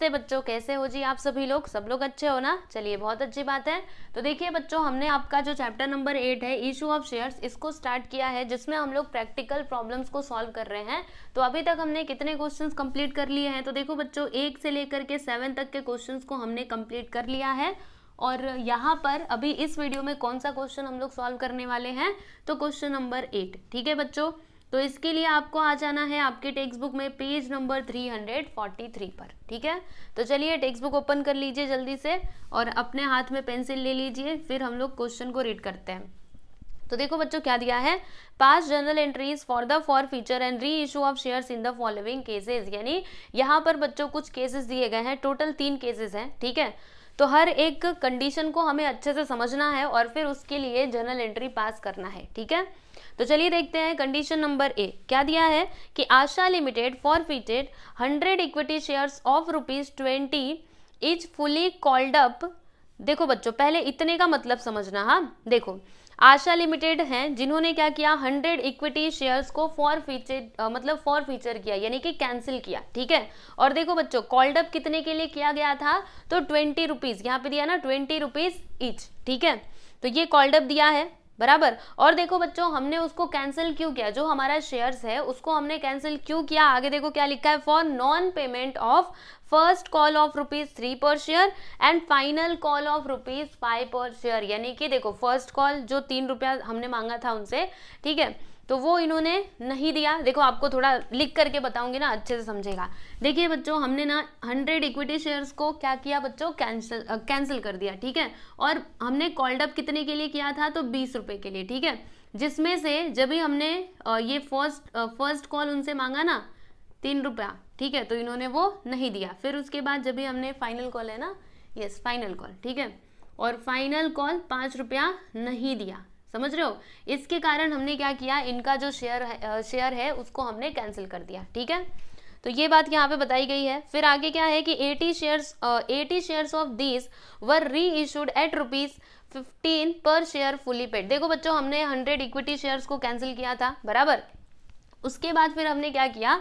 नमस्ते बच्चों कैसे हो जी आप सभी लोग सब लोग अच्छे हो ना चलिए बहुत अच्छी बात है तो देखिए बच्चों हमने आपका जो चैप्टर नंबर एट है इशू ऑफ शेयर्स इसको स्टार्ट किया है जिसमें हम लोग प्रैक्टिकल प्रॉब्लम्स को सॉल्व कर रहे हैं तो अभी तक हमने कितने क्वेश्चंस कंप्लीट कर लिए हैं तो देखो बच्चों एक से लेकर के सेवन तक के क्वेश्चन को हमने कंप्लीट कर लिया है और यहाँ पर अभी इस वीडियो में कौन सा क्वेश्चन हम लोग सॉल्व करने वाले हैं तो क्वेश्चन नंबर एट ठीक है बच्चों तो इसके लिए आपको आ जाना है आपके टेक्स्ट बुक में पेज नंबर 343 पर ठीक है तो चलिए टेक्स्ट बुक ओपन कर लीजिए जल्दी से और अपने हाथ में पेंसिल ले लीजिए फिर हम लोग क्वेश्चन को रीड करते हैं तो देखो बच्चों क्या दिया है pass general entries for the forfeiture and reissue of shares in the following cases यानी यहाँ पर बच्चों कुछ केसेस दिए गए हैं टोटल तीन केसेस हैं ठीक है तो हर एक कंडीशन को हमें अच्छे से समझना है और फिर उसके लिए जर्नल एंट्री पास करना है ठीक है तो चलिए देखते हैं कंडीशन नंबर ए क्या दिया है कि Asha limited forfeited hundred equity shares of rupees twenty is fully called up देखो बच्चों पहले इतने का मतलब समझना हाँ देखो आशा लिमिटेड हैं जिन्होंने क्या किया 100 इक्विटी शेयर्स को फॉर फीचर मतलब फॉर फीचर किया यानी कि कैंसिल किया ठीक है और देखो बच्चों कॉल्ड अप कितने के लिए किया गया था तो ट्वेंटी रुपीज़ यहाँ पे दिया ना ट्वेंटी रुपीज़ ईच ठीक है तो ये कॉल्ड अप दिया है बराबर और देखो बच्चों हमने उसको कैंसिल क्यों किया जो हमारा शेयर्स है उसको हमने कैंसिल क्यों किया आगे देखो क्या लिखा है for non payment of first call of rupees three per share and final call of rupees five per share यानी कि देखो फर्स्ट कॉल जो तीन रुपया हमने मांगा था उनसे ठीक है तो वो इन्होंने नहीं दिया देखो आपको थोड़ा लिख करके बताऊंगी ना अच्छे से समझेगा देखिए बच्चों हमने ना हंड्रेड इक्विटी शेयर्स को क्या किया बच्चों कैंसिल कैंसिल कर दिया ठीक है और हमने कॉल्ड अप कितने के लिए किया था तो बीस रुपये के लिए ठीक है जिसमें से जब भी हमने ये फर्स्ट फर्स्ट कॉल उनसे मांगा ना तीन रुपया ठीक है तो इन्होंने वो नहीं दिया फिर उसके बाद जब भी हमने फाइनल कॉल है ना यस फाइनल कॉल ठीक है और फाइनल कॉल पाँच रुपया नहीं दिया समझ रहे हो इसके कारण हमने क्या किया इनका जो शेयर शेयर है उसको हमने कैंसिल कर दिया ठीक है तो ये बात यहाँ पे बताई गई है फिर आगे क्या है कि 80 shares 80 shares of this were reissued at rupees fifteen per share fully paid देखो बच्चों हमने 100 इक्विटी शेयर्स को कैंसिल किया था बराबर उसके बाद फिर हमने क्या किया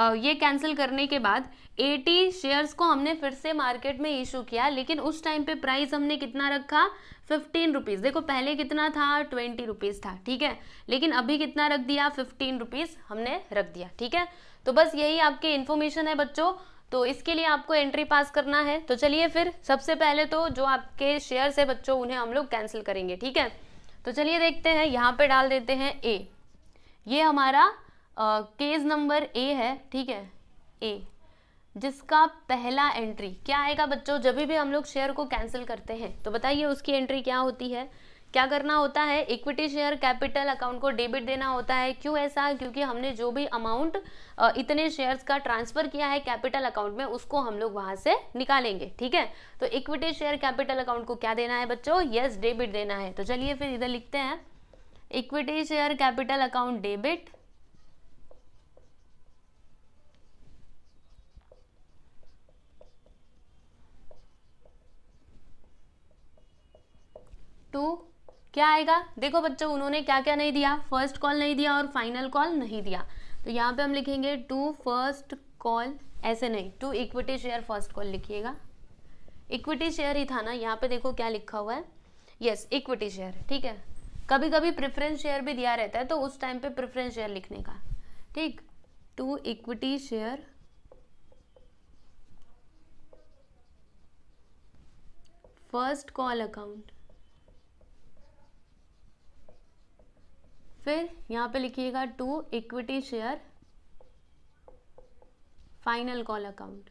ये कैंसिल करने के बाद 80 शेयर्स को हमने फिर से मार्केट में इशू किया लेकिन उस टाइम पे प्राइस हमने कितना रखा फिफ्टीन रुपीज़ देखो पहले कितना था ट्वेंटी रुपीज़ था ठीक है लेकिन अभी कितना रख दिया फिफ्टीन रुपीज़ हमने रख दिया ठीक है तो बस यही आपके इन्फॉर्मेशन है बच्चों तो इसके लिए आपको एंट्री पास करना है तो चलिए फिर सबसे पहले तो जो आपके शेयर्स है बच्चों उन्हें हम लोग कैंसिल करेंगे ठीक है तो चलिए देखते हैं यहाँ पे डाल देते हैं ए ये हमारा केस नंबर ए है ठीक है ए जिसका पहला एंट्री क्या आएगा बच्चों जब भी हम लोग शेयर को कैंसिल करते हैं तो बताइए उसकी एंट्री क्या होती है क्या करना होता है इक्विटी शेयर कैपिटल अकाउंट को डेबिट देना होता है क्यों ऐसा क्योंकि हमने जो भी अमाउंट इतने शेयर्स का ट्रांसफर किया है कैपिटल अकाउंट में उसको हम लोग वहां से निकालेंगे ठीक है तो इक्विटी शेयर कैपिटल अकाउंट को क्या देना है बच्चों यस डेबिट देना है तो चलिए फिर इधर लिखते हैं equity share capital account debit to क्या आएगा देखो बच्चों उन्होंने क्या क्या नहीं दिया फर्स्ट कॉल नहीं दिया और फाइनल कॉल नहीं दिया तो यहाँ पे हम लिखेंगे टू फर्स्ट कॉल ऐसे नहीं to equity share first call लिखिएगा इक्विटी शेयर ही था ना यहाँ पे देखो क्या लिखा हुआ है यस इक्विटी शेयर ठीक है कभी कभी प्रेफरेंस शेयर भी दिया रहता है तो उस टाइम पे प्रेफरेंस शेयर लिखने का ठीक to equity share first call account फिर यहां पे लिखिएगा to equity share final call account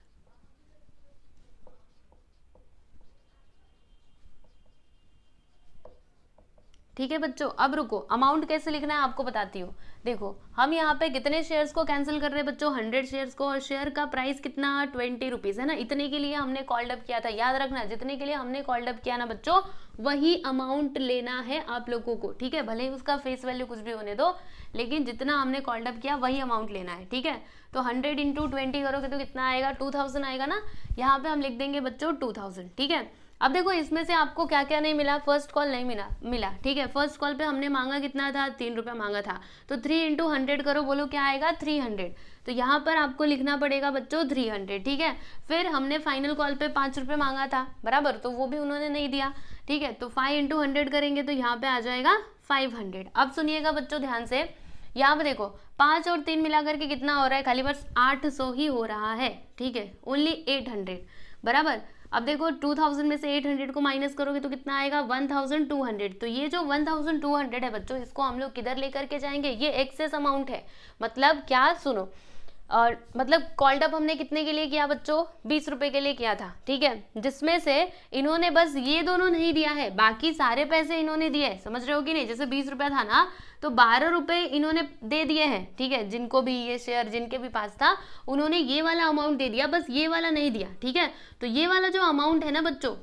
ठीक है बच्चों अब रुको अमाउंट कैसे लिखना है आपको बताती हूँ देखो हम यहाँ पे कितने शेयर्स को कैंसिल कर रहे हैं बच्चों हंड्रेड शेयर्स को और शेयर का प्राइस कितना ट्वेंटी रुपीज़ है ना इतने के लिए हमने कॉल्डअप किया था याद रखना जितने के लिए हमने कॉल्डअप किया ना बच्चों वही अमाउंट लेना है आप लोगों को ठीक है भले ही उसका फेस वैल्यू कुछ भी होने दो लेकिन जितना हमने कॉल्डअप किया वही अमाउंट लेना है ठीक है तो हंड्रेड इंटू ट्वेंटी करोगे तो कितना आएगा टू थाउजेंड आएगा ना यहाँ पे हम लिख देंगे बच्चों टू थाउजेंड ठीक है अब देखो इसमें से आपको क्या क्या नहीं मिला फर्स्ट कॉल नहीं मिला मिला ठीक है फर्स्ट कॉल पे हमने मांगा कितना था तीन रुपया मांगा था तो थ्री इंटू हंड्रेड करो बोलो क्या आएगा थ्री हंड्रेड तो यहाँ पर आपको लिखना पड़ेगा बच्चों थ्री हंड्रेड ठीक है फिर हमने फाइनल कॉल पे पाँच रुपये मांगा था बराबर तो वो भी उन्होंने नहीं दिया ठीक है तो फाइव इंटू हंड्रेड करेंगे तो यहाँ पे आ जाएगा फाइव हंड्रेड अब सुनिएगा बच्चों ध्यान से यहाँ पर देखो पाँच और तीन मिला करके कितना हो रहा है खाली बस आठ सौ ही हो रहा है ठीक है ओनली एट हंड्रेड बराबर अब देखो 2000 में से 800 को माइनस करोगे तो कितना आएगा 1200 तो ये जो 1200 है बच्चों इसको हम लोग किधर लेकर के जाएंगे ये एक्सेस अमाउंट है मतलब क्या सुनो और मतलब कॉल्ड अप हमने कितने के लिए किया बच्चों बीस रुपए के लिए किया था ठीक है जिसमें से इन्होंने बस ये दोनों नहीं दिया है बाकी सारे पैसे इन्होंने दिए समझ रहे हो कि नहीं जैसे बीस रुपया था ना तो बारह रुपए इन्होंने दे दिए हैं ठीक है जिनको भी ये शेयर जिनके भी पास था उन्होंने ये वाला अमाउंट दे दिया बस ये वाला नहीं दिया ठीक है तो ये वाला जो अमाउंट है ना बच्चों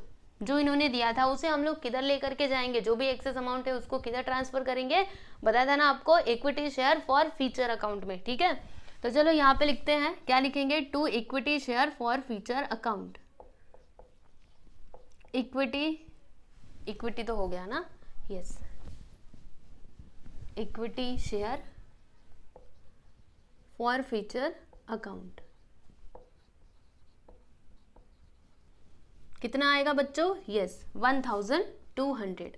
जो इन्होंने दिया था उसे हम लोग किधर लेकर के जाएंगे जो भी एक्सेस अमाउंट है उसको किधर ट्रांसफर करेंगे बताया था ना आपको equity share forfeiture account में ठीक है तो चलो यहाँ पे लिखते हैं क्या लिखेंगे to equity share forfeiture account equity equity तो हो गया ना yes yes. Equity share forfeiture account कितना आएगा बच्चों yes one thousand two hundred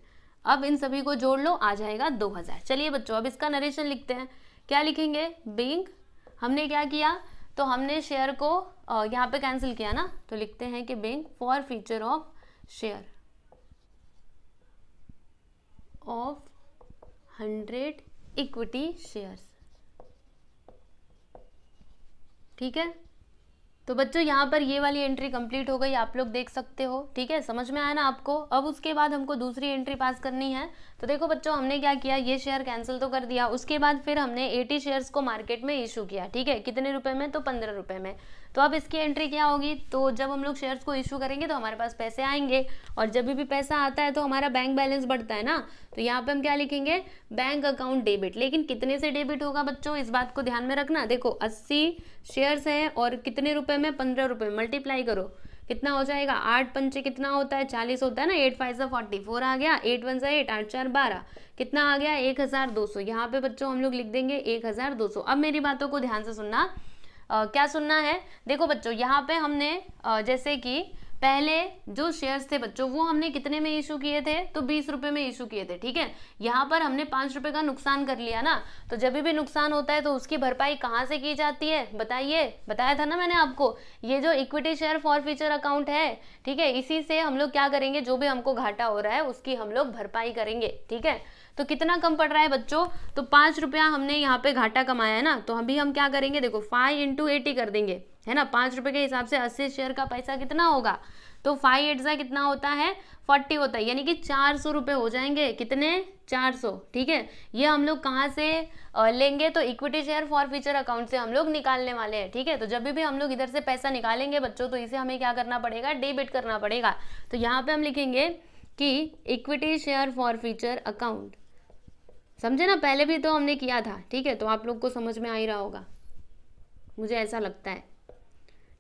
अब इन सभी को जोड़ लो आ जाएगा दो हजार चलिए बच्चों अब इसका नरेशन लिखते हैं क्या लिखेंगे बिंग हमने क्या किया तो हमने शेयर को यहाँ पे कैंसिल किया ना तो लिखते हैं कि being forfeiture of share of hundred equity shares ठीक है तो बच्चों यहाँ पर ये वाली एंट्री कंप्लीट हो गई आप लोग देख सकते हो ठीक है समझ में आया ना आपको अब उसके बाद हमको दूसरी एंट्री पास करनी है तो देखो बच्चों हमने क्या किया ये शेयर कैंसिल तो कर दिया उसके बाद फिर हमने 80 शेयर्स को मार्केट में इशू किया ठीक है कितने रुपए में तो पंद्रह रुपए में तो अब इसकी एंट्री क्या होगी तो जब हम लोग शेयर्स को इशू करेंगे तो हमारे पास पैसे आएंगे और जब भी पैसा आता है तो हमारा बैंक बैलेंस बढ़ता है ना तो यहाँ पे हम क्या लिखेंगे बैंक अकाउंट डेबिट लेकिन कितने से डेबिट होगा बच्चों इस बात को ध्यान में रखना देखो अस्सी शेयर्स है और कितने रुपए में पंद्रह रुपए मल्टीप्लाई करो कितना हो जाएगा आठ पंचे कितना होता है चालीस होता है ना एट फाइव सा फोर्टी फोर आ गया एट वन सा एट आठ चार बारह कितना आ गया एक हज़ार दो सौ यहाँ पे बच्चों हम लोग लिख देंगे एक हज़ार दो सौ अब मेरी बातों को ध्यान से सुनना क्या सुनना है देखो बच्चों यहाँ पे हमने जैसे कि पहले जो शेयर्स थे बच्चों वो हमने कितने में इशू किए थे तो बीस रुपए में इशू किए थे ठीक है यहाँ पर हमने पांच रुपए का नुकसान कर लिया ना तो जब भी नुकसान होता है तो उसकी भरपाई कहाँ से की जाती है बताइए बताया था ना मैंने आपको ये जो equity share forfeiture account है ठीक है इसी से हम लोग क्या करेंगे जो भी हमको घाटा हो रहा है उसकी हम लोग भरपाई करेंगे ठीक है तो कितना कम पड़ रहा है बच्चों तो पाँच रुपया हमने यहाँ पे घाटा कमाया है ना तो अभी हम क्या करेंगे देखो फाइव इंटू एटी कर देंगे है ना पाँच रुपये के हिसाब से अस्सी शेयर का पैसा कितना होगा तो फाइव एट सा कितना होता है फोर्टी होता है यानी कि चार सौ रुपये हो जाएंगे कितने चार सौ ठीक है ये हम लोग कहाँ से लेंगे तो equity share forfeiture account से हम लोग निकालने वाले हैं ठीक है तो जब भी हम लोग इधर से पैसा निकालेंगे बच्चों तो इसे हमें क्या करना पड़ेगा डेबिट करना पड़ेगा तो यहाँ पे हम लिखेंगे कि equity share forfeiture account समझे ना पहले भी तो हमने किया था ठीक है तो आप लोग को समझ में आ ही रहा होगा मुझे ऐसा लगता है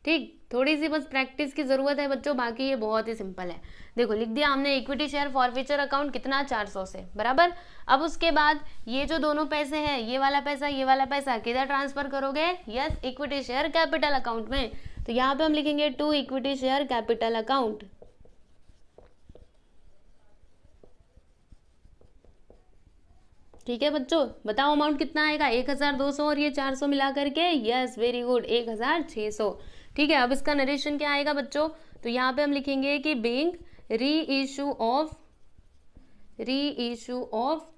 ठीक थोड़ी सी बस प्रैक्टिस की ज़रूरत है बच्चों बाकी ये बहुत ही सिंपल है देखो लिख दिया हमने इक्विटी शेयर फ्यूचर अकाउंट कितना 400 से बराबर अब उसके बाद ये जो दोनों पैसे हैं ये वाला पैसा ये वाला पैसा किधर ट्रांसफ़र करोगे yes equity share capital account में तो यहाँ पे हम लिखेंगे to equity share capital account ठीक है बच्चों बताओ अमाउंट कितना आएगा एक हज़ार दो सौ और ये चार सौ मिला करके यस वेरी गुड एक हज़ार छः सौ ठीक है अब इसका नरेशन क्या आएगा बच्चों तो यहाँ पे हम लिखेंगे कि being reissue of reissue of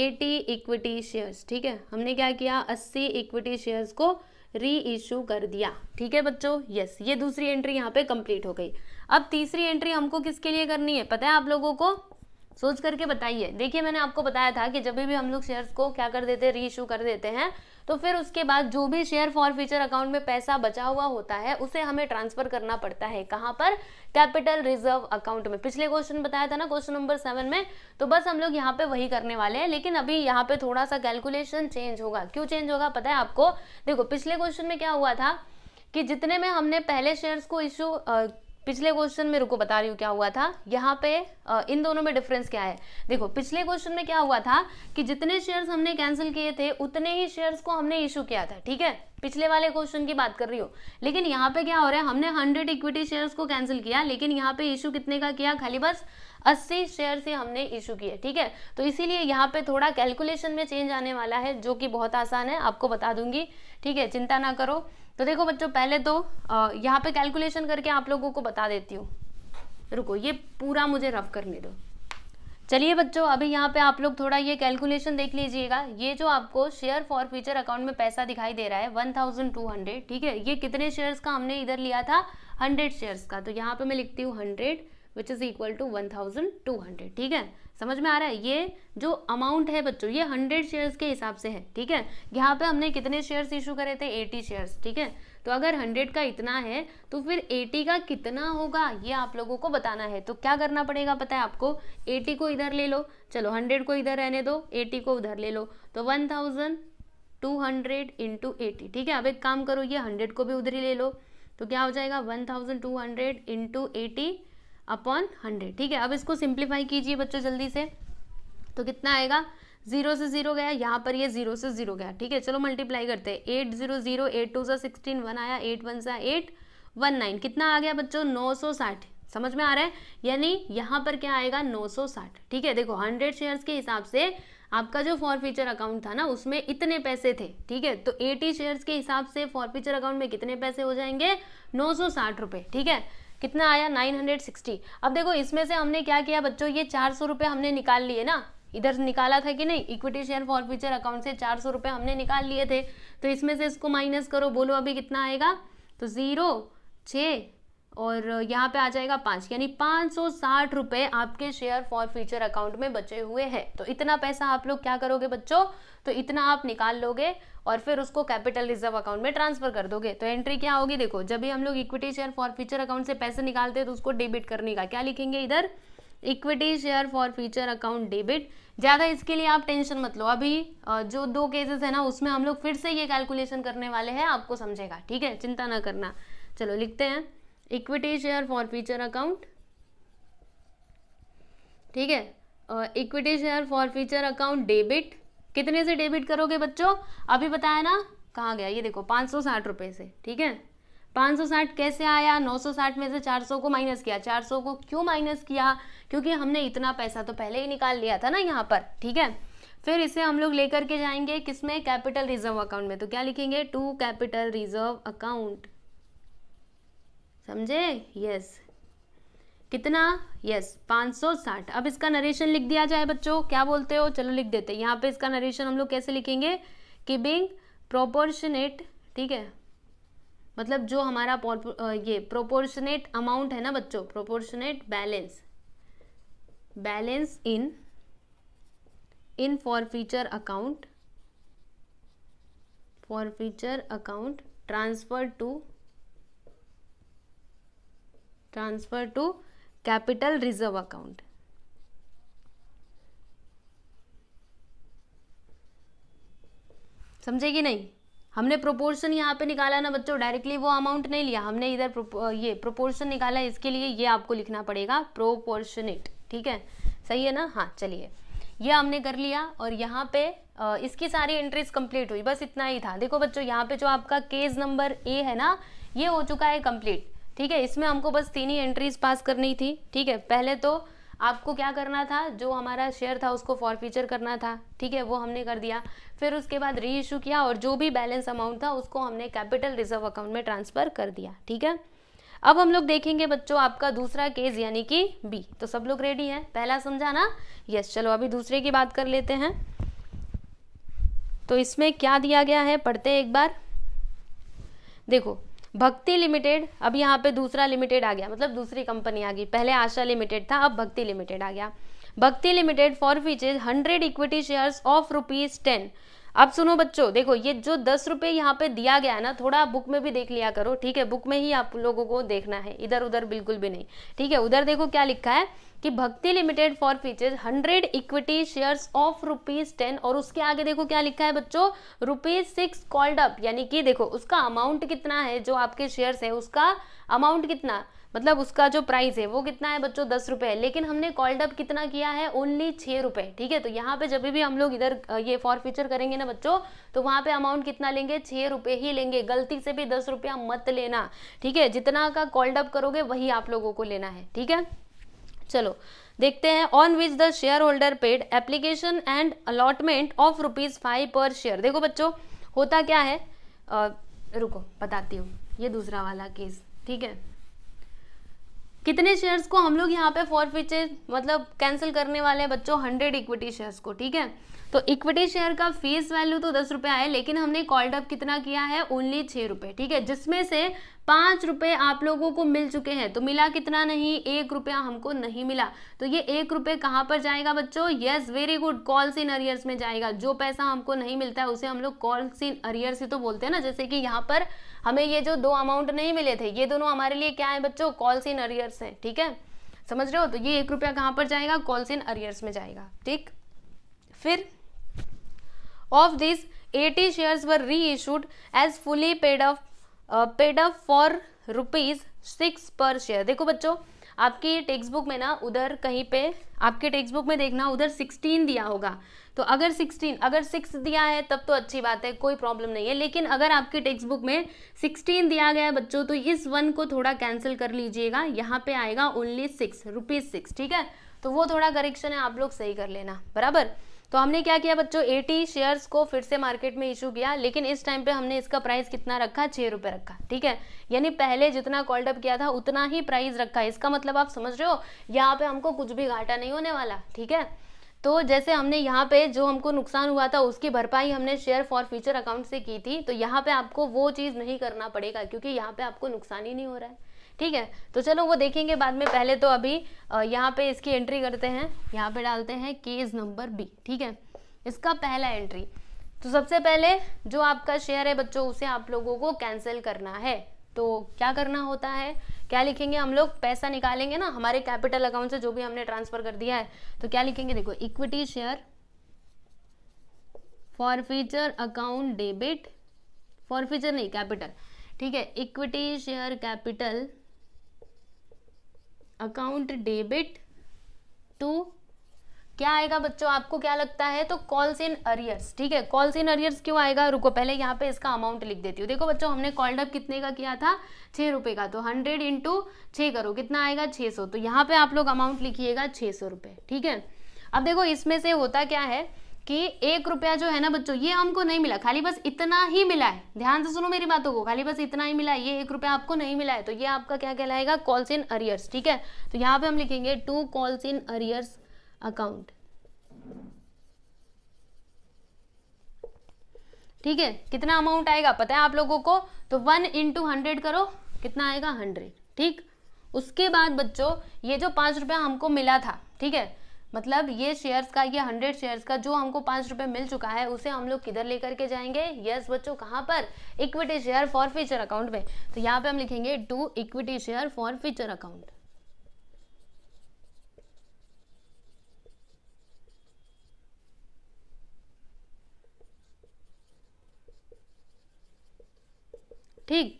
eighty equity shares ठीक है हमने क्या किया अस्सी इक्विटी शेयर्स को री इशू कर दिया ठीक है बच्चों यस ये दूसरी एंट्री यहाँ पे कंप्लीट हो गई अब तीसरी एंट्री हमको किसके लिए करनी है पता है आप लोगों को सोच करके बताइए देखिए मैंने आपको बताया था कि जब भी हम लोग शेयर्स को क्या कर देते हैं री इशू कर देते हैं तो फिर उसके बाद जो भी शेयर फॉर फ्यूचर अकाउंट में पैसा बचा हुआ होता है उसे हमें ट्रांसफर करना पड़ता है कहाँ पर कैपिटल रिजर्व अकाउंट में पिछले क्वेश्चन बताया था ना क्वेश्चन नंबर सेवन में तो बस हम लोग यहाँ पे वही करने वाले हैं लेकिन अभी यहाँ पे थोड़ा सा कैलकुलेशन चेंज होगा क्यों चेंज होगा पता है आपको देखो पिछले क्वेश्चन में क्या हुआ था कि जितने में हमने पहले शेयर्स को इशू पिछले क्वेश्चन में रुको बता रही हूँ क्या हुआ था यहाँ पे इन दोनों में डिफरेंस क्या है देखो पिछले क्वेश्चन में क्या हुआ था कि जितने शेयर्स हमने कैंसिल किए थे उतने ही शेयर्स को हमने इशू किया था ठीक है पिछले वाले क्वेश्चन की बात कर रही हो लेकिन यहाँ पे क्या हो रहा है हमने हंड्रेड इक्विटी शेयर्स को कैंसिल किया लेकिन यहाँ पे इशू कितने का किया खाली बस अस्सी शेयर से हमने इशू किए ठीक है तो इसीलिए यहाँ पे थोड़ा कैलकुलेशन में चेंज आने वाला है जो कि बहुत आसान है आपको बता दूंगी ठीक है चिंता ना करो तो देखो बच्चों पहले तो यहाँ पे कैलकुलेशन करके आप लोगों को बता देती हूँ रुको ये पूरा मुझे रफ करने दो चलिए बच्चों अभी यहाँ पे आप लोग थोड़ा ये कैलकुलेशन देख लीजिएगा ये जो आपको शेयर फॉर फ्यूचर अकाउंट में पैसा दिखाई दे रहा है वन थाउजेंड टू हंड्रेड ठीक है ये कितने शेयर्स का हमने इधर लिया था हंड्रेड शेयर्स का तो यहाँ पे मैं लिखती हूँ hundred which is equal to one thousand two hundred ठीक है समझ में आ रहा है ये जो अमाउंट है बच्चों ये हंड्रेड शेयर्स के हिसाब से है ठीक है यहाँ पे हमने कितने शेयर्स इशू करे थे एटी शेयर्स ठीक है तो अगर हंड्रेड का इतना है तो फिर एटी का कितना होगा ये आप लोगों को बताना है तो क्या करना पड़ेगा पता है आपको एटी को इधर ले लो चलो हंड्रेड को इधर रहने दो एटी को उधर ले लो तो one thousand two hundred into eighty ठीक है अब एक काम करो ये हंड्रेड को भी उधर ही ले लो तो क्या हो जाएगा one thousand two hundred into eighty upon hundred ठीक है अब इसको सिंप्लीफाई कीजिए बच्चों जल्दी से तो कितना आएगा जीरो से जीरो गया यहाँ पर ये जीरो से जीरो गया ठीक है चलो मल्टीप्लाई करते हैं eight zero zero eight two सा सिक्सटीन वन आया एट वन सा एट वन नाइन कितना आ गया बच्चों नौ सौ साठ समझ में आ रहा है यानी यहाँ पर क्या आएगा नौ सौ साठ ठीक है देखो हंड्रेड शेयर्स के हिसाब से आपका जो फॉर फ्यूचर अकाउंट था ना उसमें इतने पैसे थे ठीक है तो एटी शेयर्स के हिसाब से फॉर फ्यूचर अकाउंट में कितने पैसे हो जाएंगे नौ सौ ठीक है कितना आया 960 अब देखो इसमें से हमने क्या किया बच्चों ये चार सौ रुपये हमने निकाल लिए ना इधर निकाला था कि नहीं equity share forfeiture account से चार सौ रुपये हमने निकाल लिए थे तो इसमें से इसको माइनस करो बोलो अभी कितना आएगा तो ज़ीरो छः और यहाँ पे आ जाएगा पाँच यानी पाँच सौ साठ रुपये आपके शेयर फॉर फ्यूचर अकाउंट में बचे हुए हैं तो इतना पैसा आप लोग क्या करोगे बच्चों तो इतना आप निकाल लोगे और फिर उसको कैपिटल रिजर्व अकाउंट में ट्रांसफर कर दोगे तो एंट्री क्या होगी देखो जब भी हम लोग equity share forfeiture account से पैसे निकालते हैं तो उसको डेबिट करने का क्या लिखेंगे इधर equity share forfeiture account debit ज़्यादा इसके लिए आप टेंशन मत लो अभी जो दो केसेस है ना उसमें हम लोग फिर से ये कैलकुलेशन करने वाले हैं आपको समझेगा ठीक है चिंता ना करना चलो लिखते हैं equity share forfeiture account ठीक है equity share forfeiture account debit कितने से डेबिट करोगे बच्चों अभी बताया ना कहाँ गया ये देखो पाँच सौ साठ रुपये से ठीक है पाँच सौ साठ कैसे आया नौ सौ साठ में से चार सौ को माइनस किया चार सौ को क्यों माइनस किया क्योंकि हमने इतना पैसा तो पहले ही निकाल लिया था ना यहाँ पर ठीक है फिर इसे हम लोग लेकर के जाएंगे किसमें कैपिटल रिजर्व अकाउंट में तो क्या लिखेंगे टू कैपिटल रिजर्व अकाउंट समझे यस कितना यस पाँच सौ साठ अब इसका नरेशन लिख दिया जाए बच्चों क्या बोलते हो चलो लिख देते हैं यहाँ पे इसका नरेशन हम लोग कैसे लिखेंगे कि बिंग प्रोपोर्शनेट ठीक है मतलब जो हमारा ये प्रोपोर्शनेट अमाउंट है ना बच्चों proportionate balance balance in in forfeiture account forfeiture account transfer to transfer to capital reserve account. समझे कि नहीं हमने प्रोपोर्शन यहाँ पे निकाला ना बच्चों डायरेक्टली वो अमाउंट नहीं लिया हमने इधर ये प्रोपोर्शन निकाला इसके लिए ये आपको लिखना पड़ेगा प्रोपोर्शनेट ठीक है सही है ना हाँ चलिए ये हमने कर लिया और यहाँ पे इसकी सारी एंट्रीज कंप्लीट हुई बस इतना ही था देखो बच्चों यहाँ पे जो आपका केस नंबर ए है ना ये हो चुका है कंप्लीट ठीक है इसमें हमको बस तीन ही एंट्रीज पास करनी थी ठीक है पहले तो आपको क्या करना था जो हमारा शेयर था उसको फॉरफीचर करना था ठीक है वो हमने कर दिया फिर उसके बाद री इशू किया और जो भी बैलेंस अमाउंट था उसको हमने कैपिटल रिजर्व अकाउंट में ट्रांसफ़र कर दिया ठीक है अब हम लोग देखेंगे बच्चों आपका दूसरा केस यानी कि बी तो सब लोग रेडी हैं पहला समझा ना यस चलो अभी दूसरे की बात कर लेते हैं तो इसमें क्या दिया गया है पढ़ते एक बार देखो भक्ति लिमिटेड अब यहाँ पे दूसरा लिमिटेड आ गया मतलब दूसरी कंपनी आ गई पहले आशा लिमिटेड था अब भक्ति लिमिटेड आ गया Bhakti limited for which is hundred equity shares of rupees ten अब सुनो बच्चों देखो ये जो दस रुपये यहाँ पे दिया गया है ना थोड़ा बुक में भी देख लिया करो ठीक है बुक में ही आप लोगों को देखना है इधर उधर बिल्कुल भी नहीं ठीक है उधर देखो क्या लिखा है कि Bhakti limited forfeitures hundred equity shares of rupees ten और उसके आगे देखो क्या लिखा है बच्चों रुपीज सिक्स कॉल्ड अप यानी कि देखो उसका अमाउंट कितना है जो आपके शेयर्स है उसका अमाउंट कितना मतलब उसका जो प्राइस है वो कितना है बच्चों दस रुपये लेकिन हमने कॉल्ड अप कितना किया है ओनली छः रुपये ठीक है तो यहाँ पे जब भी हम लोग इधर ये फॉर फ्यूचर करेंगे ना बच्चों तो वहाँ पे अमाउंट कितना लेंगे छः रुपये ही लेंगे गलती से भी दस रुपया मत लेना ठीक है जितना का कॉल्ड अप करोगे वही आप लोगों को लेना है ठीक है चलो देखते हैं on which the shareholder paid application and allotment of rupees five per share देखो बच्चों होता क्या है आ, रुको बताती हूँ ये दूसरा वाला केस ठीक है कितने शेयर्स को हम लोग यहाँ पे फॉरफिचर मतलब कैंसिल करने वाले हैं बच्चों हंड्रेड इक्विटी शेयर्स को ठीक है तो इक्विटी शेयर का फेस वैल्यू तो दस रुपया है लेकिन हमने कॉल्ड अप कितना किया है ओनली छः रुपये ठीक है जिसमें से पाँच रुपये आप लोगों को मिल चुके हैं तो मिला कितना नहीं एक रुपया हमको नहीं मिला तो ये एक रुपये कहाँ पर जाएगा बच्चों yes very good calls in arrears में जाएगा जो पैसा हमको नहीं मिलता है उसे हम लोग कॉल्स इन अरियर्स ही तो बोलते हैं ना जैसे कि यहाँ पर हमें ये जो दो अमाउंट नहीं मिले थे ये दोनों हमारे लिए क्या है बच्चों कॉल्स इन अरियर्स हैं ठीक है समझ रहे हो तो ये एक रुपया कहाँ पर जाएगा कॉल्स इन अरियर्स में जाएगा ठीक फिर of this 80 shares were reissued as fully paid of paid of for rupees six per share देखो बच्चों आपकी टेक्स्ट बुक में ना उधर कहीं पे आपके टेक्स्ट बुक में देखना उधर 16 दिया होगा तो अगर 16 अगर 6 दिया है तब तो अच्छी बात है कोई प्रॉब्लम नहीं है लेकिन अगर आपके टेक्स्ट बुक में 16 दिया गया है बच्चों तो इस वन को थोड़ा कैंसिल कर लीजिएगा यहाँ पे आएगा ओनली सिक्स रुपीज़ सिक्स ठीक है तो वो थोड़ा करेक्शन है आप लोग सही कर लेना बराबर तो हमने क्या किया बच्चों एटी शेयर्स को फिर से मार्केट में इशू किया लेकिन इस टाइम पे हमने इसका प्राइस कितना रखा छः रुपये रखा ठीक है यानी पहले जितना कॉल्डअप किया था उतना ही प्राइस रखा इसका मतलब आप समझ रहे हो यहाँ पे हमको कुछ भी घाटा नहीं होने वाला ठीक है तो जैसे हमने यहाँ पे जो हमको नुकसान हुआ था उसकी भरपाई हमने शेयर फॉर फ्यूचर अकाउंट से की थी तो यहाँ पे आपको वो चीज़ नहीं करना पड़ेगा क्योंकि यहाँ पे आपको नुकसान ही नहीं हो रहा है ठीक है तो चलो वो देखेंगे बाद में पहले तो अभी यहाँ पे इसकी एंट्री करते हैं यहाँ पे डालते हैं केज नंबर बी ठीक है इसका पहला एंट्री तो सबसे पहले जो आपका शेयर है बच्चों उसे आप लोगों को कैंसिल करना है तो क्या करना होता है क्या लिखेंगे हम लोग पैसा निकालेंगे ना हमारे कैपिटल अकाउंट से जो भी हमने ट्रांसफर कर दिया है तो क्या लिखेंगे देखो equity share forfeiture account debit forfeiture नहीं कैपिटल ठीक है equity share capital account debit to क्या आएगा बच्चों आपको क्या लगता है तो कॉल्स इन अरियर्स ठीक है कॉल्स इन अरियर्स क्यों आएगा रुको पहले यहाँ पे इसका अमाउंट लिख देती हूँ देखो बच्चों हमने कॉल्ड अप कितने का किया था छः रुपये का तो हंड्रेड इंटू छः करो कितना आएगा छः सौ तो यहाँ पे आप लोग अमाउंट लिखिएगा छः सौ रुपये ठीक है अब देखो इसमें से होता क्या है कि एक रुपया जो है ना बच्चों ये हमको नहीं मिला खाली बस इतना ही मिला है ध्यान से सुनो मेरी बातों को खाली बस इतना ही मिला है ये एक रुपया आपको नहीं मिला है तो ये आपका क्या कहलाएगा कॉल्स इन अरियर्स ठीक है तो यहाँ पे हम लिखेंगे to calls in arrears account ठीक है कितना अमाउंट आएगा पता है आप लोगों को तो वन इंटू हंड्रेड करो कितना आएगा हंड्रेड ठीक उसके बाद बच्चों ये जो पांच रुपया हमको मिला था ठीक है मतलब ये शेयर्स का ये हंड्रेड शेयर्स का जो हमको पांच रुपये मिल चुका है उसे हम लोग किधर लेकर के जाएंगे यस yes, बच्चों कहाँ पर equity share forfeiture account में तो यहाँ पे हम लिखेंगे to equity share forfeiture account ठीक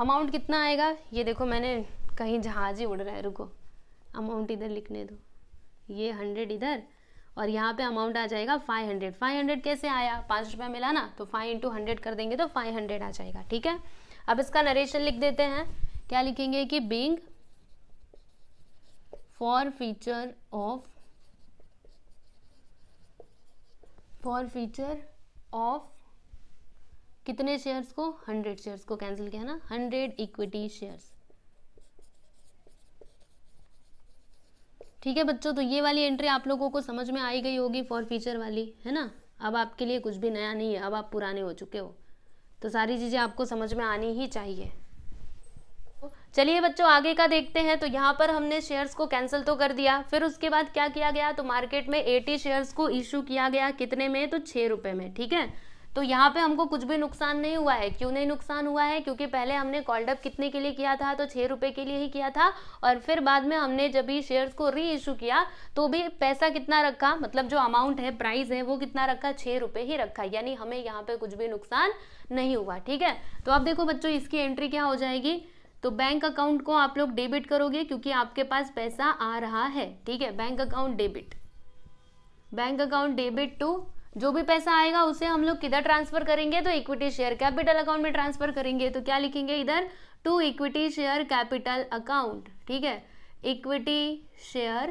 अमाउंट कितना आएगा ये देखो मैंने कहीं जहाज ही उड़ रहा है रुको अमाउंट इधर लिखने दो ये हंड्रेड इधर और यहाँ पे अमाउंट आ जाएगा फाइव हंड्रेड फाइव हंड्रेड कैसे आया पाँच रुपया मिला ना तो फाइव इंटू हंड्रेड कर देंगे तो फाइव हंड्रेड आ जाएगा ठीक है अब इसका नरेशन लिख देते हैं क्या लिखेंगे कि being forfeiture of forfeiture of कितने शेयर्स को हंड्रेड शेयर्स को कैंसिल किया ना हंड्रेड इक्विटी शेयर्स ठीक है बच्चों तो ये वाली एंट्री आप लोगों को समझ में आई गई होगी फॉर फ्यूचर वाली है ना अब आपके लिए कुछ भी नया नहीं है अब आप पुराने हो चुके हो तो सारी चीज़ें आपको समझ में आनी ही चाहिए चलिए बच्चों आगे का देखते हैं तो यहाँ पर हमने शेयर्स को कैंसिल तो कर दिया फिर उसके बाद क्या किया गया तो मार्केट में 80 शेयर्स को इशू किया गया कितने में तो छः रुपये में ठीक है तो यहाँ पे हमको कुछ भी नुकसान नहीं हुआ है क्यों नहीं नुकसान हुआ है क्योंकि पहले हमने कॉल्डअप कितने के लिए किया था तो छः रुपये के लिए ही किया था और फिर बाद में हमने जब भी शेयर्स को री इशू किया तो भी पैसा कितना रखा मतलब जो अमाउंट है प्राइस है वो कितना रखा छः रुपये ही रखा यानी हमें यहाँ पे कुछ भी नुकसान नहीं हुआ ठीक है तो आप देखो बच्चों इसकी एंट्री क्या हो जाएगी तो बैंक अकाउंट को आप लोग डेबिट करोगे क्योंकि आपके पास पैसा आ रहा है ठीक है bank account debit bank account debit to जो भी पैसा आएगा उसे हम लोग किधर ट्रांसफर करेंगे तो इक्विटी शेयर कैपिटल अकाउंट में ट्रांसफर करेंगे तो क्या लिखेंगे इधर to equity share capital account ठीक है इक्विटी शेयर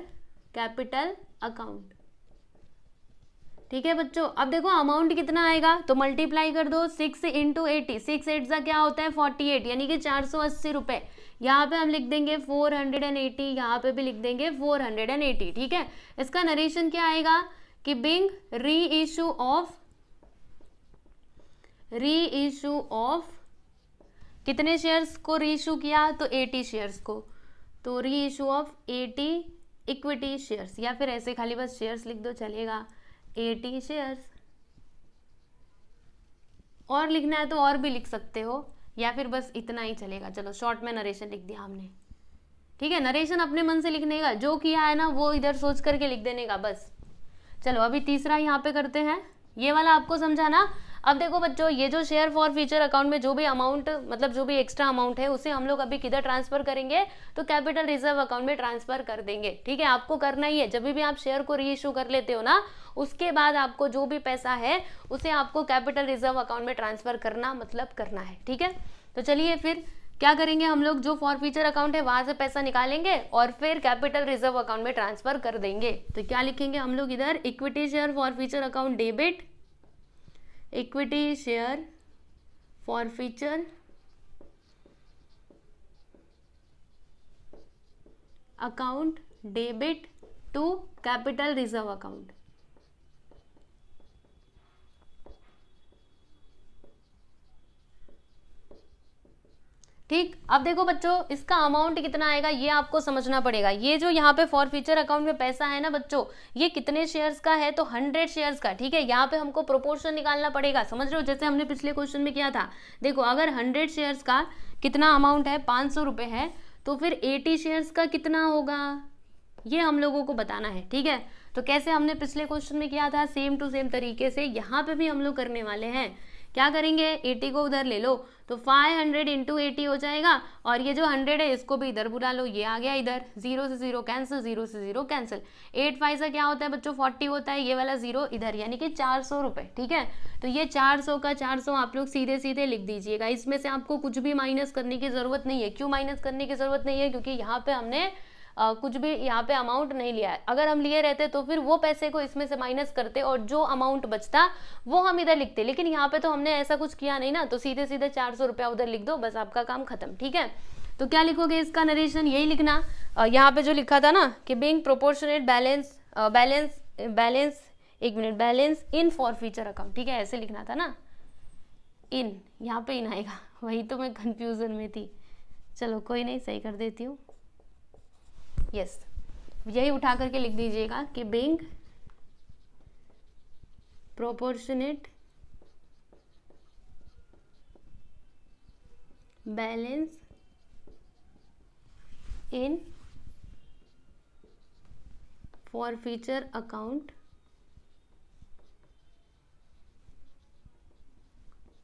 कैपिटल अकाउंट ठीक है बच्चों अब देखो अमाउंट कितना आएगा तो मल्टीप्लाई कर दो six into eighty six eight सा क्या होता है फोर्टी एट यानी कि चार सौ अस्सी रुपए यहाँ पे हम लिख देंगे फोर हंड्रेड एंड एटी यहाँ पे भी लिख देंगे फोर हंड्रेड एंड एटी ठीक है इसका नरेशन क्या आएगा कि being reissue of reissue of कितने शेयर्स को री इशू किया तो 80 शेयर्स को तो री इशू ऑफ 80 इक्विटी शेयर्स या फिर ऐसे खाली बस शेयर्स लिख दो चलेगा 80 शेयर्स और लिखना है तो और भी लिख सकते हो या फिर बस इतना ही चलेगा चलो शॉर्ट में नरेशन लिख दिया हमने ठीक है नरेशन अपने मन से लिखने का जो किया है ना वो इधर सोच करके लिख देने का बस चलो अभी तीसरा यहाँ पे करते हैं ये वाला आपको समझाना अब देखो बच्चों ये जो शेयर फॉर फ्यूचर अकाउंट में जो भी अमाउंट मतलब जो भी एक्स्ट्रा अमाउंट है उसे हम लोग अभी किधर ट्रांसफर करेंगे तो कैपिटल रिजर्व अकाउंट में ट्रांसफर कर देंगे ठीक है आपको करना ही है जब भी आप शेयर को रीइशू कर लेते हो ना उसके बाद आपको जो भी पैसा है उसे आपको कैपिटल रिजर्व अकाउंट में ट्रांसफर करना मतलब करना है ठीक है तो चलिए फिर क्या करेंगे हम लोग जो फॉर फ्यूचर अकाउंट है वहां से पैसा निकालेंगे और फिर कैपिटल रिजर्व अकाउंट में ट्रांसफर कर देंगे तो क्या लिखेंगे हम लोग इधर equity share forfeiture account debit equity share forfeiture account debit to capital reserve account ठीक अब देखो बच्चों इसका अमाउंट कितना आएगा ये आपको समझना पड़ेगा ये जो यहाँ पे फॉर फ्यूचर अकाउंट में पैसा है ना बच्चों ये कितने शेयर्स का है तो हंड्रेड शेयर्स का ठीक है यहाँ पे हमको प्रोपोर्शन निकालना पड़ेगा समझ रहे हो जैसे हमने पिछले क्वेश्चन में किया था देखो अगर हंड्रेड शेयर्स का कितना अमाउंट है पाँच सौ है तो फिर एटी शेयर्स का कितना होगा ये हम लोगों को बताना है ठीक है तो कैसे हमने पिछले क्वेश्चन में किया था सेम टू सेम तरीके से यहाँ पे भी हम लोग करने वाले हैं क्या करेंगे 80 को उधर ले लो तो 500 हंड्रेड इंटू एटी हो जाएगा और ये जो 100 है इसको भी इधर बुला लो ये आ गया इधर जीरो से जीरो कैंसिल जीरो से जीरो कैंसिल एट फाइव से क्या होता है बच्चों 40 होता है ये वाला जीरो इधर यानी कि चार सौ ठीक है तो ये 400 का 400 आप लोग सीधे सीधे लिख दीजिएगा इसमें से आपको कुछ भी माइनस करने की ज़रूरत नहीं है क्यों माइनस करने की ज़रूरत नहीं है क्योंकि यहाँ पर हमने आ, कुछ भी यहाँ पे अमाउंट नहीं लिया है अगर हम लिए रहते तो फिर वो पैसे को इसमें से माइनस करते और जो अमाउंट बचता वो हम इधर लिखते लेकिन यहाँ पे तो हमने ऐसा कुछ किया नहीं ना तो सीधे सीधे चार सौ रुपया उधर लिख दो बस आपका काम खत्म ठीक है तो क्या लिखोगे इसका नरेशन यही लिखना यहाँ पे जो लिखा था ना कि being proportionate balance balance balance एक minute balance in forfeiture account ठीक है ऐसे लिखना था ना इन यहाँ पे इन आएगा वही तो मैं कंफ्यूजन में थी चलो कोई नहीं सही कर देती हूँ यस यही उठा करके लिख दीजिएगा कि being proportionate balance in forfeiture account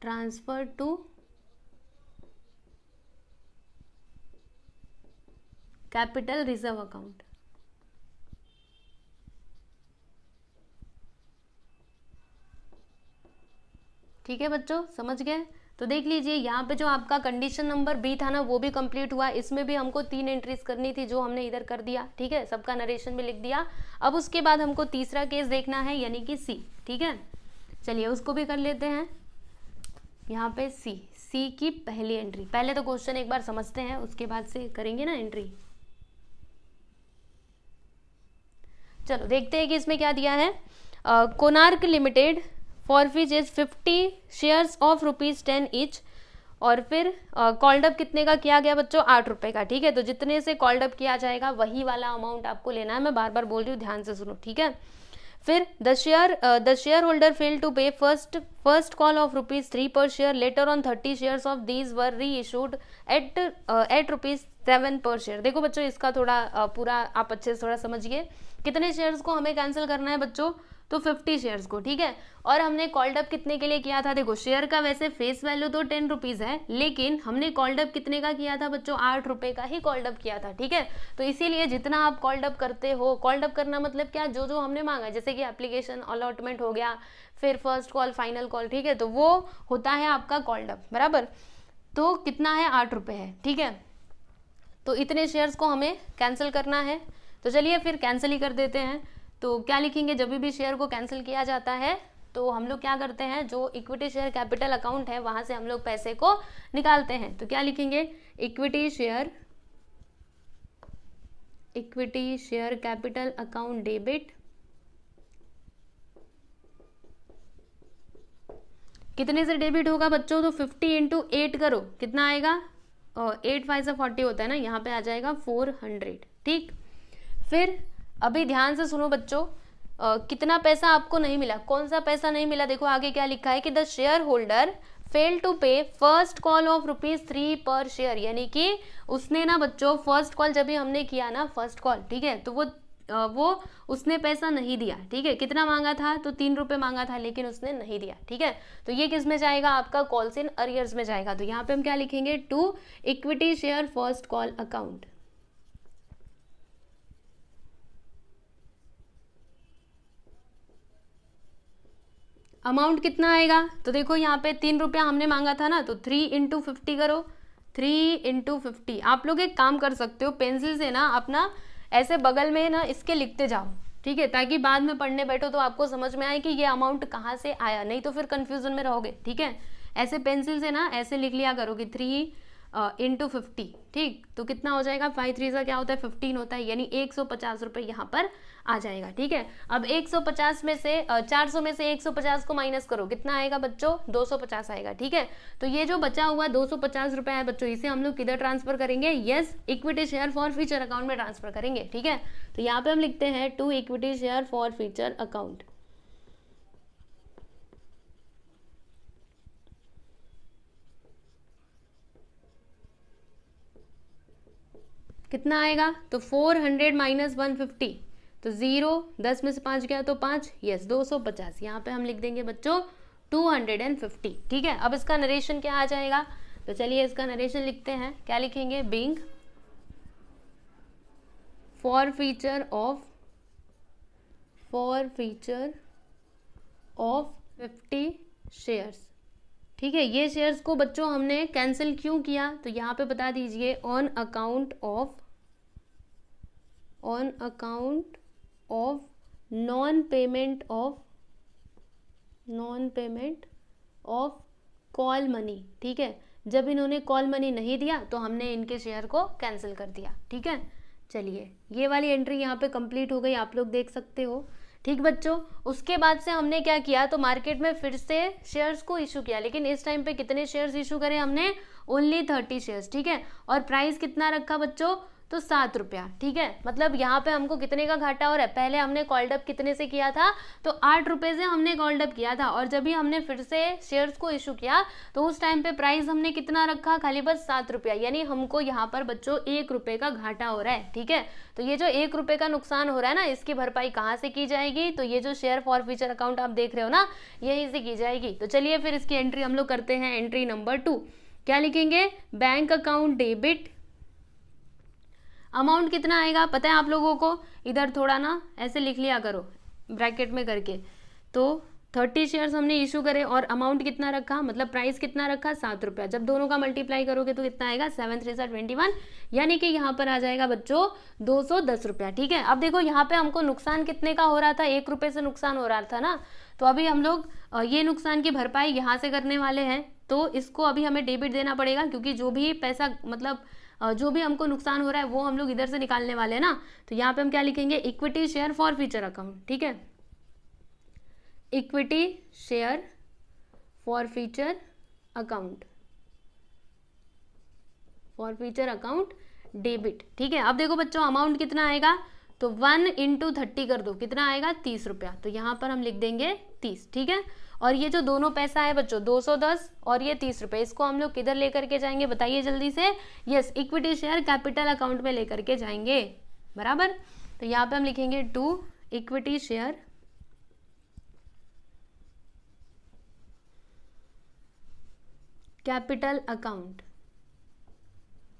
transfer to capital reserve account ठीक है बच्चों समझ गए तो देख लीजिए यहाँ पे जो आपका कंडीशन नंबर बी था ना वो भी कंप्लीट हुआ इसमें भी हमको तीन एंट्रीज करनी थी जो हमने इधर कर दिया ठीक है सबका नरेशन भी लिख दिया अब उसके बाद हमको तीसरा केस देखना है यानी कि सी ठीक है चलिए उसको भी कर लेते हैं यहाँ पे सी सी की पहली एंट्री पहले तो क्वेश्चन एक बार समझते हैं उसके बाद से करेंगे ना एंट्री चलो देखते हैं कि इसमें क्या दिया है Konark limited forfeits is fifty shares of rupees ten each और फिर कॉल्डअप uh, कितने का किया गया बच्चों आठ रुपए का ठीक है तो जितने से कॉल्डअप किया जाएगा वही वाला अमाउंट आपको लेना है मैं बार बार बोल रही हूँ ध्यान से सुनो ठीक है फिर the share the shareholder fail to pay first first call of rupees three per share later on thirty share of these were reissued at at rupees seven per share देखो बच्चों इसका थोड़ा uh, पूरा आप अच्छे से थोड़ा समझिए कितने शेयर्स को हमें कैंसिल करना है बच्चों तो 50 शेयर्स को ठीक है और हमने कॉल्डअप कितने के लिए किया था देखो शेयर का वैसे फेस वैल्यू तो टेन रुपीज़ है लेकिन हमने कॉल्डअप कितने का किया था बच्चों आठ रुपये का ही कॉल्डअप किया था ठीक है तो इसीलिए जितना आप कॉल्डअप करते हो कॉल्डअप करना मतलब क्या जो जो हमने मांगा जैसे कि एप्लीकेशन अलॉटमेंट हो गया फिर फर्स्ट कॉल फाइनल कॉल ठीक है तो वो होता है आपका कॉल्डअप बराबर तो कितना है आठ रुपये है ठीक है तो इतने शेयर्स को हमें कैंसिल करना है तो चलिए फिर कैंसिल ही कर देते हैं तो क्या लिखेंगे जब भी शेयर को कैंसिल किया जाता है तो हम लोग क्या करते हैं जो इक्विटी शेयर कैपिटल अकाउंट है वहां से हम लोग पैसे को निकालते हैं तो क्या लिखेंगे equity share equity share capital account debit कितने से डेबिट होगा बच्चों तो फिफ्टी इंटू एट करो कितना आएगा एट फाइव से फोर्टी होता है ना यहाँ पे आ जाएगा फोर हंड्रेड ठीक फिर अभी ध्यान से सुनो बच्चों कितना पैसा आपको नहीं मिला कौन सा पैसा नहीं मिला देखो आगे क्या लिखा है कि the shareholder fail to pay first call of rupees three per share यानी कि उसने ना बच्चों फर्स्ट कॉल जब भी हमने किया ना फर्स्ट कॉल ठीक है तो वो वो उसने पैसा नहीं दिया ठीक है कितना मांगा था तो तीन रुपये मांगा था लेकिन उसने नहीं दिया ठीक है तो ये किस में जाएगा आपका कॉल्स इन अरियर्स में जाएगा तो यहाँ पे हम क्या लिखेंगे to equity share first call account amount कितना आएगा तो देखो यहाँ पे तीन रुपया हमने मांगा था ना तो थ्री इंटू फिफ्टी करो थ्री इंटू फिफ्टी आप लोग एक काम कर सकते हो पेंसिल से ना अपना ऐसे बगल में ना इसके लिखते जाओ ठीक है ताकि बाद में पढ़ने बैठो तो आपको समझ में आए कि ये अमाउंट कहाँ से आया नहीं तो फिर कन्फ्यूजन में रहोगे ठीक है ऐसे पेंसिल से ना ऐसे लिख लिया करो कि थ्री इंटू फिफ्टी ठीक तो कितना हो जाएगा फाइव थ्री सा क्या होता है फिफ्टीन होता है यानी एक सौ पचास रुपये यहाँ पर आ जाएगा ठीक है अब एक सौ पचास में से चार सौ में से एक सौ पचास को माइनस करो कितना आएगा बच्चों दो सौ पचास आएगा ठीक है तो ये जो बचा हुआ दो सौ पचास रुपये है बच्चों इसे हम लोग किधर ट्रांसफर करेंगे yes equity share forfeiture account में ट्रांसफर करेंगे ठीक है तो यहाँ पर हम लिखते हैं to equity share forfeiture account कितना आएगा तो four hundred minus one fifty तो ज़ीरो दस में से पाँच गया तो पाँच यस दो सौ पचास यहाँ पर हम लिख देंगे बच्चों टू हंड्रेड एंड फिफ्टी ठीक है अब इसका नरेशन क्या आ जाएगा तो चलिए इसका नरेशन लिखते हैं क्या लिखेंगे being forfeiture of forfeiture of fifty shares ठीक है ये शेयर्स को बच्चों हमने कैंसिल क्यों किया तो यहाँ पे बता दीजिए on account of on account of non payment of non payment of call money ठीक है जब इन्होंने कॉल मनी नहीं दिया तो हमने इनके शेयर को कैंसिल कर दिया ठीक है चलिए ये वाली एंट्री यहाँ पे कंप्लीट हो गई आप लोग देख सकते हो ठीक बच्चों उसके बाद से हमने क्या किया तो मार्केट में फिर से शेयर्स को इशू किया लेकिन इस टाइम पे कितने शेयर्स इशू करे हमने ओनली थर्टी शेयर्स ठीक है और प्राइस कितना रखा बच्चों तो सात रुपया ठीक है मतलब यहाँ पे हमको कितने का घाटा हो रहा है पहले हमने कॉल्ड अप कितने से किया था तो आठ रुपये से हमने कॉल्ड अप किया था और जब भी हमने फिर से शेयर्स को इशू किया तो उस टाइम पे प्राइस हमने कितना रखा खाली बस सात रुपया यानी हमको यहाँ पर बच्चों एक रुपये का घाटा हो रहा है ठीक है तो ये जो एक रुपये का नुकसान हो रहा है ना इसकी भरपाई कहाँ से की जाएगी तो ये जो शेयर फॉर फ्यूचर अकाउंट आप देख रहे हो ना यहीं से की जाएगी तो चलिए फिर इसकी एंट्री हम लोग करते हैं एंट्री नंबर टू क्या लिखेंगे बैंक अकाउंट डेबिट अमाउंट कितना आएगा पता है आप लोगों को इधर थोड़ा ना ऐसे लिख लिया करो ब्रैकेट में करके तो थर्टी शेयर्स हमने इशू करे और अमाउंट कितना रखा मतलब प्राइस कितना रखा सात रुपया जब दोनों का मल्टीप्लाई करोगे तो कितना आएगा सेवन थ्री सा ट्वेंटी वन यानी कि यहाँ पर आ जाएगा बच्चों दो सौ दस रुपया ठीक है अब देखो यहाँ पे हमको नुकसान कितने का हो रहा था एक रुपये से नुकसान हो रहा था ना तो अभी हम लोग ये नुकसान की भरपाई यहाँ से करने वाले हैं तो इसको अभी हमें डेबिट देना पड़ेगा क्योंकि जो भी पैसा मतलब जो भी हमको नुकसान हो रहा है वो हम लोग इधर से निकालने वाले हैं ना तो यहाँ पे हम क्या लिखेंगे equity share forfeiture account ठीक है equity share forfeiture account forfeiture account debit ठीक है अब देखो बच्चों अमाउंट कितना आएगा तो वन इंटू थर्टी कर दो कितना आएगा तीस रुपया तो यहां पर हम लिख देंगे तीस ठीक है और ये जो दोनों पैसा है बच्चों दो सौ दस और ये तीस रुपए इसको हम लोग किधर लेकर के जाएंगे बताइए जल्दी से yes equity share capital account में लेकर के जाएंगे बराबर तो यहां पे हम लिखेंगे to equity share capital account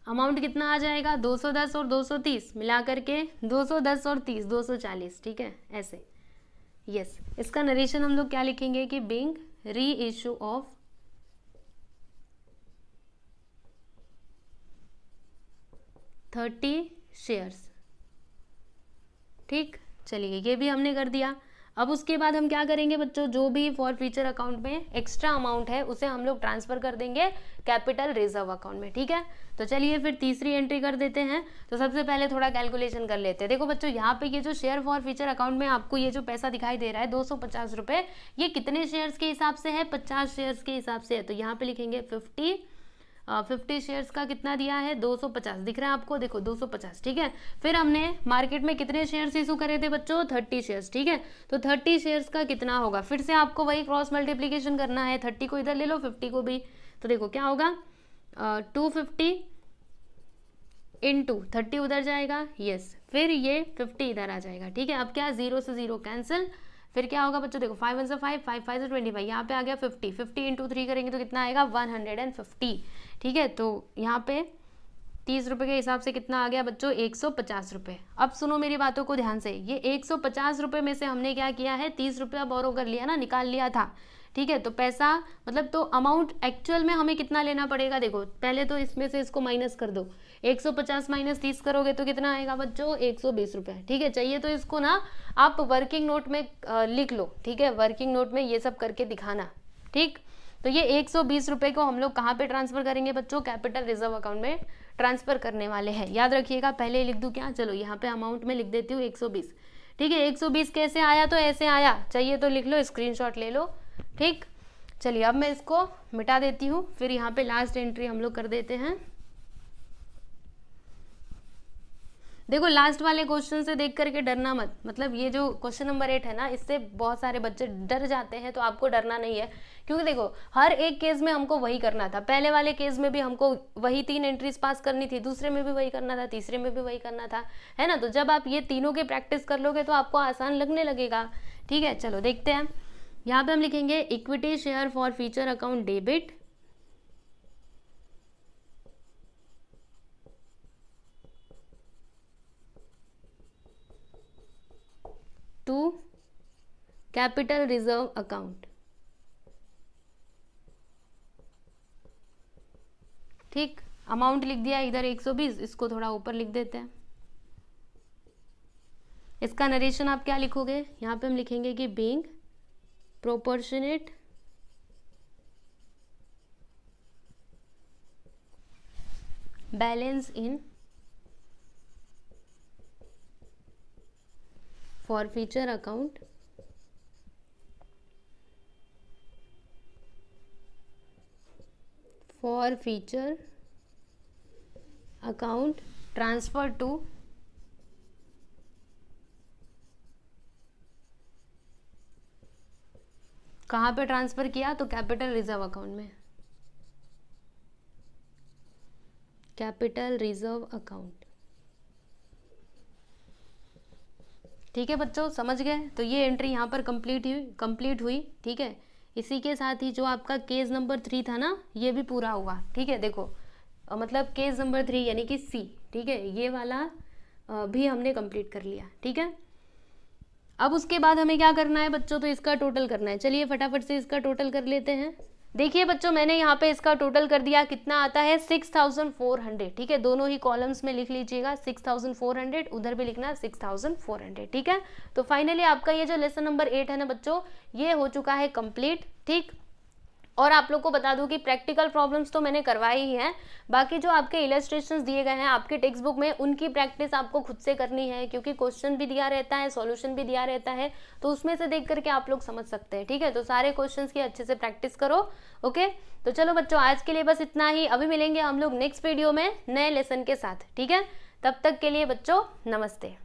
amount कितना आ जाएगा 210 और 230 मिला करके 210 और 30 240 ठीक है ऐसे यस इसका नरेशन हम लोग क्या लिखेंगे कि बिंग री इश्यू ऑफ थर्टी शेयर्स ठीक चलिए ये भी हमने कर दिया अब उसके बाद हम क्या करेंगे बच्चों जो भी फॉर फ्यूचर अकाउंट में एक्स्ट्रा अमाउंट है उसे हम लोग ट्रांसफर कर देंगे कैपिटल रिजर्व अकाउंट में ठीक है तो चलिए फिर तीसरी एंट्री कर देते हैं तो सबसे पहले थोड़ा कैलकुलेशन कर लेते हैं देखो बच्चों यहाँ पे ये जो शेयर फॉर फ्यूचर अकाउंट में आपको ये जो पैसा दिखाई दे रहा है दो ये कितने शेयर्स के हिसाब से है पचास शेयर्स के हिसाब से है तो यहाँ पे लिखेंगे फिफ्टी फिफ्टी शेयर्स का कितना दिया है 250 दिख रहा है आपको देखो 250 ठीक है फिर हमने मार्केट में कितने शेयर्स इशू करे थे बच्चों 30 शेयर्स ठीक है तो 30 शेयर्स का कितना होगा फिर से आपको वही क्रॉस मल्टीप्लीकेशन करना है थर्टी को इधर ले लो फिफ्टी को भी तो देखो क्या होगा two fifty in two thirty उधर जाएगा यस फिर ये फिफ्टी इधर आ जाएगा ठीक है अब क्या जीरो से जीरो कैंसिल फिर क्या होगा बच्चों देखो फाइव वन से फाइव फाइव फाइव से ट्वेंटी फाइव यहाँ पे आ गया फिफ्टी फिफ्टी इंटू थ्री करेंगे तो कितना आएगा वन हंड्रेड एंड फिफ्टी ठीक है तो यहाँ पे तीस रुपये के हिसाब से कितना आ गया बच्चों एक सौ पचास रुपये अब सुनो मेरी बातों को ध्यान से ये एक सौ पचास रुपये में से हमने क्या किया है तीस रुपया बोरो कर लिया ना निकाल लिया था ठीक है तो पैसा मतलब तो अमाउंट एक्चुअल में हमें कितना लेना पड़ेगा देखो पहले तो इसमें से इसको माइनस कर दो 150 माइनस तीस करोगे तो कितना आएगा बच्चों एक सौ ठीक है चाहिए तो इसको ना आप वर्किंग नोट में लिख लो ठीक है वर्किंग नोट में ये सब करके दिखाना ठीक तो ये एक सौ को हम लोग कहाँ पे ट्रांसफर करेंगे बच्चों कैपिटल रिजर्व अकाउंट में ट्रांसफ़र करने वाले हैं याद रखिएगा पहले लिख दूँ क्या चलो यहाँ पे अमाउंट में लिख देती हूँ 120 ठीक है 120 कैसे आया तो ऐसे आया चाहिए तो लिख लो स्क्रीनशॉट ले लो ठीक चलिए अब मैं इसको मिटा देती हूँ फिर यहाँ पे लास्ट एंट्री हम लोग कर देते हैं देखो लास्ट वाले क्वेश्चन से देख करके डरना मत मतलब ये जो क्वेश्चन नंबर एट है ना इससे बहुत सारे बच्चे डर जाते हैं तो आपको डरना नहीं है क्योंकि देखो हर एक केस में हमको वही करना था पहले वाले केस में भी हमको वही तीन एंट्रीज पास करनी थी दूसरे में भी वही करना था तीसरे में भी वही करना था है ना तो जब आप ये तीनों की प्रैक्टिस कर लोगे तो आपको आसान लगने लगेगा ठीक है चलो देखते हैं यहाँ पे हम लिखेंगे equity share forfeiture account debit capital reserve account ठीक अमाउंट लिख दिया इधर 120 इसको थोड़ा ऊपर लिख देते हैं इसका नरेशन आप क्या लिखोगे यहां पे हम लिखेंगे कि being proportionate balance in forfeiture account for feature account transfer to कहाँ पे ट्रांसफ़र किया तो कैपिटल रिजर्व अकाउंट में कैपिटल रिजर्व अकाउंट ठीक है बच्चों समझ गए तो ये एंट्री यहाँ पर कंप्लीट हुई कंप्लीट हुई ठीक है इसी के साथ ही जो आपका केस नंबर थ्री था ना ये भी पूरा हुआ ठीक है देखो मतलब केस नंबर थ्री यानी कि सी ठीक है ये वाला भी हमने कंप्लीट कर लिया ठीक है अब उसके बाद हमें क्या करना है बच्चों तो इसका टोटल करना है चलिए फटाफट से इसका टोटल कर लेते हैं देखिए बच्चों मैंने यहाँ पे इसका टोटल कर दिया कितना आता है सिक्स थाउजेंड फोर हंड्रेड ठीक है दोनों ही कॉलम्स में लिख लीजिएगा सिक्स थाउजेंड फोर हंड्रेड उधर भी लिखना सिक्स थाउजेंड फोर हंड्रेड ठीक है तो फाइनली आपका ये जो लेसन नंबर एट है ना बच्चों ये हो चुका है कंप्लीट ठीक और आप लोग को बता दूं कि प्रैक्टिकल प्रॉब्लम्स तो मैंने करवाई ही हैं बाकी जो आपके इलेस्ट्रेशन दिए गए हैं आपके टेक्स्ट बुक में उनकी प्रैक्टिस आपको खुद से करनी है क्योंकि क्वेश्चन भी दिया रहता है सॉल्यूशन भी दिया रहता है तो उसमें से देख करके आप लोग समझ सकते हैं ठीक है तो सारे क्वेश्चन की अच्छे से प्रैक्टिस करो ओके तो चलो बच्चों आज के लिए बस इतना ही अभी मिलेंगे हम लोग नेक्स्ट वीडियो में नए लेसन के साथ ठीक है तब तक के लिए बच्चों नमस्ते